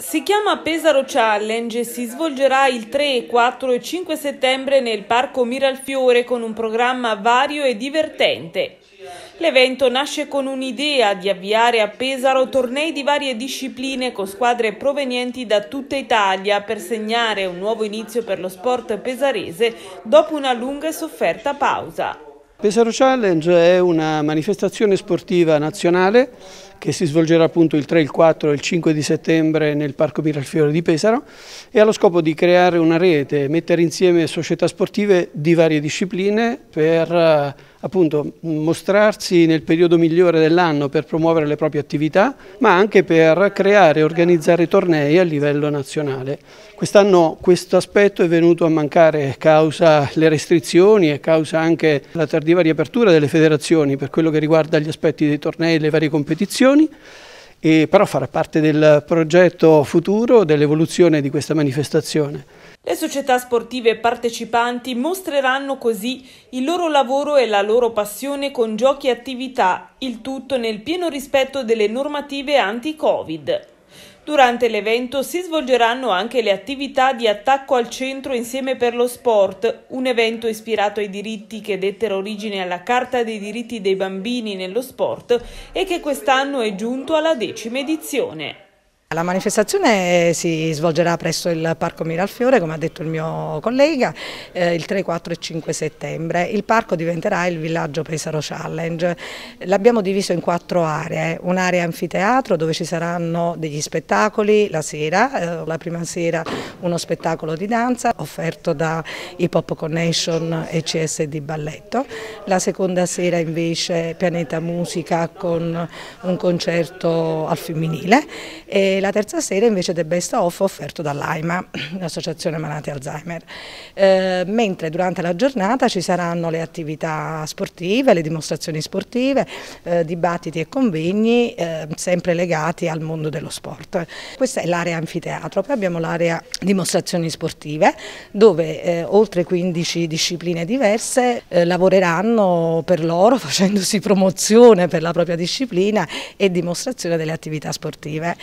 Si chiama Pesaro Challenge e si svolgerà il 3, 4 e 5 settembre nel Parco Miralfiore con un programma vario e divertente. L'evento nasce con un'idea di avviare a Pesaro tornei di varie discipline con squadre provenienti da tutta Italia per segnare un nuovo inizio per lo sport pesarese dopo una lunga e sofferta pausa. Pesaro Challenge è una manifestazione sportiva nazionale che si svolgerà appunto il 3, il 4 e il 5 di settembre nel Parco Miralfiore di Pesaro e ha lo scopo di creare una rete, mettere insieme società sportive di varie discipline per eh, appunto mostrarsi nel periodo migliore dell'anno per promuovere le proprie attività, ma anche per creare e organizzare tornei a livello nazionale. Quest'anno questo aspetto è venuto a mancare causa le restrizioni e causa anche la tardiva riapertura delle federazioni per quello che riguarda gli aspetti dei tornei e le varie competizioni manifestazioni, e però farà parte del progetto futuro dell'evoluzione di questa manifestazione. Le società sportive partecipanti mostreranno così il loro lavoro e la loro passione con giochi e attività, il tutto nel pieno rispetto delle normative anti-Covid. Durante l'evento si svolgeranno anche le attività di attacco al centro insieme per lo sport, un evento ispirato ai diritti che dettero origine alla Carta dei diritti dei bambini nello sport e che quest'anno è giunto alla decima edizione. La manifestazione eh, si svolgerà presso il Parco Miralfiore, come ha detto il mio collega, eh, il 3, 4 e 5 settembre. Il parco diventerà il villaggio Pesaro Challenge. L'abbiamo diviso in quattro aree, un'area anfiteatro dove ci saranno degli spettacoli la sera, eh, la prima sera uno spettacolo di danza offerto da Hip Hop Connection e CS di Balletto, la seconda sera invece Pianeta Musica con un concerto al femminile. E la terza sera invece del Best Off offerto dall'AIMA, l'Associazione Malati Alzheimer. Eh, mentre durante la giornata ci saranno le attività sportive, le dimostrazioni sportive, eh, dibattiti e convegni eh, sempre legati al mondo dello sport. Questa è l'area anfiteatro, poi abbiamo l'area dimostrazioni sportive dove eh, oltre 15 discipline diverse eh, lavoreranno per loro facendosi promozione per la propria disciplina e dimostrazione delle attività sportive.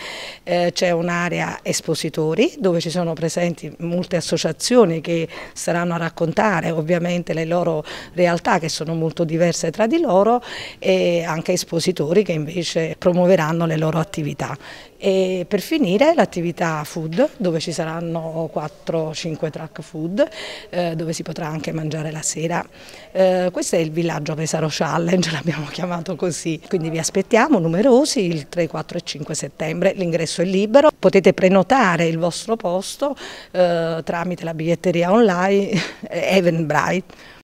Eh, c'è un'area espositori dove ci sono presenti molte associazioni che staranno a raccontare ovviamente le loro realtà che sono molto diverse tra di loro e anche espositori che invece promuoveranno le loro attività. E per finire l'attività food dove ci saranno 4-5 track food eh, dove si potrà anche mangiare la sera. Eh, questo è il villaggio Pesaro Challenge, l'abbiamo chiamato così, quindi vi aspettiamo numerosi il 3, 4 e 5 settembre, l'ingresso l'accesso è libero, potete prenotare il vostro posto eh, tramite la biglietteria online Evenbright.